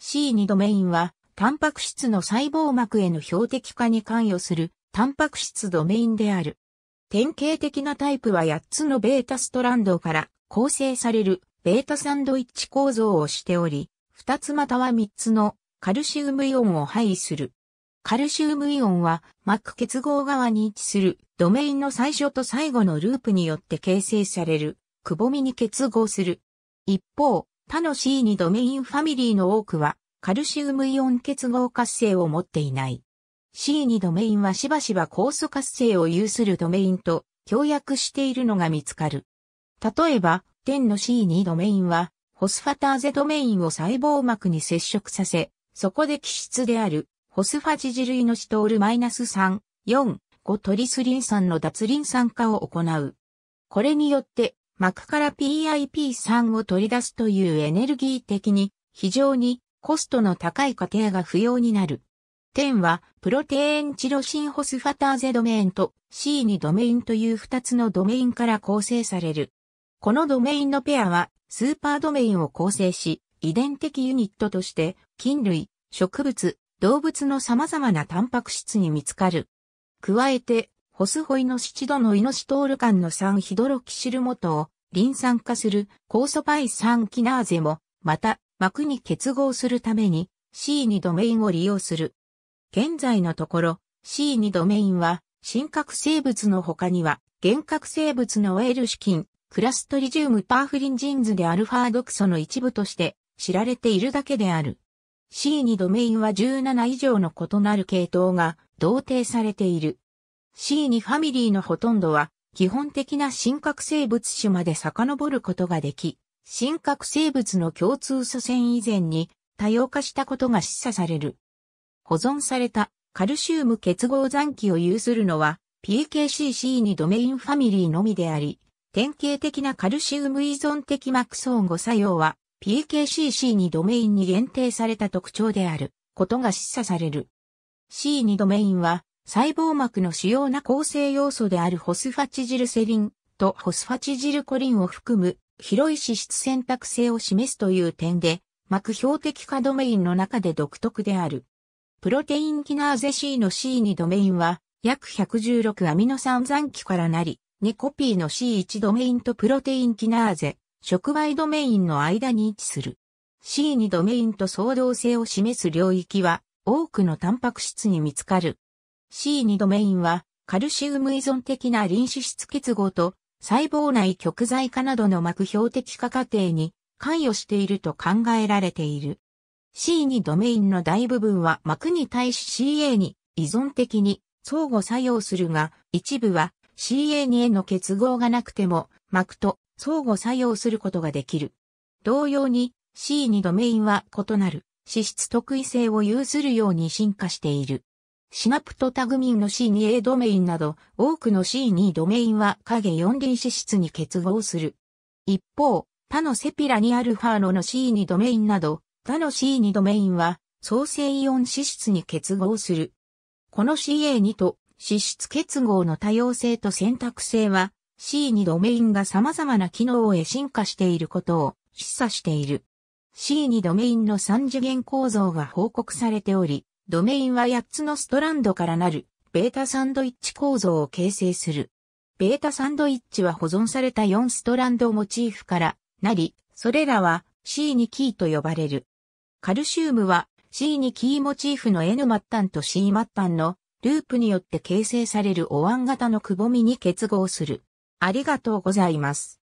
C2 ドメインは、タンパク質の細胞膜への標的化に関与する、タンパク質ドメインである。典型的なタイプは8つのベータストランドから構成されるベータサンドイッチ構造をしており、2つまたは3つのカルシウムイオンを配する。カルシウムイオンは膜結合側に位置するドメインの最初と最後のループによって形成されるくぼみに結合する。一方、他の C2 ドメインファミリーの多くは、カルシウムイオン結合活性を持っていない。C2 ドメインはしばしば酵素活性を有するドメインと協約しているのが見つかる。例えば、天の C2 ドメインは、ホスファターゼドメインを細胞膜に接触させ、そこで基質である、ホスファチジ類のシトール -3、4、5トリスリン酸の脱リン酸化を行う。これによって、膜から PIP3 を取り出すというエネルギー的に非常にコストの高い過程が不要になる。点は、プロテインチロシンホスファターゼドメインと C2 ドメインという2つのドメインから構成される。このドメインのペアは、スーパードメインを構成し、遺伝的ユニットとして、菌類、植物、動物の様々なタンパク質に見つかる。加えて、ホスホイノシチドのイノシトール間の酸ヒドロキシル元をリン酸化する酵素パイ酸キナーゼも、また、膜に結合するために C にドメインを利用する。現在のところ C にドメインは、真核生物の他には、原核生物のウェルシキン、クラストリジウムパーフリンジンズでアルファ毒素の一部として知られているだけである。C にドメインは17以上の異なる系統が同定されている。C2 ファミリーのほとんどは基本的な真核生物種まで遡ることができ、真核生物の共通祖先以前に多様化したことが示唆される。保存されたカルシウム結合残機を有するのは PKCC2 ドメインファミリーのみであり、典型的なカルシウム依存的膜相互作用は PKCC2 ドメインに限定された特徴であることが示唆される。C2 ドメインは細胞膜の主要な構成要素であるホスファチジルセリンとホスファチジルコリンを含む広い脂質選択性を示すという点で、膜標的化ドメインの中で独特である。プロテインキナーゼ C の C2 ドメインは、約116アミノ酸残機からなり、2コピーの C1 ドメインとプロテインキナーゼ、触媒ドメインの間に位置する。C2 ドメインと相動性を示す領域は、多くのタンパク質に見つかる。C2 ドメインは、カルシウム依存的な臨脂質結合と、細胞内極剤化などの膜標的化過程に関与していると考えられている。C2 ドメインの大部分は膜に対し CA に依存的に相互作用するが、一部は CA2 への結合がなくても膜と相互作用することができる。同様に C2 ドメインは異なる脂質特異性を有するように進化している。シナプトタグミンの C2A ドメインなど、多くの C2 ドメインは影4輪子質に結合する。一方、他のセピラにアルファーノの C2 ドメインなど、他の C2 ドメインは、創生イオン脂質に結合する。この CA2 と脂質結合の多様性と選択性は、C2 ドメインが様々な機能へ進化していることを示唆している。C2 ドメインの3次元構造が報告されており、ドメインは8つのストランドからなる、ベータサンドイッチ構造を形成する。ベータサンドイッチは保存された4ストランドモチーフからなり、それらは C2 キーと呼ばれる。カルシウムは C2 キーモチーフの N 末端と C 末端のループによって形成されるお椀型のくぼみに結合する。ありがとうございます。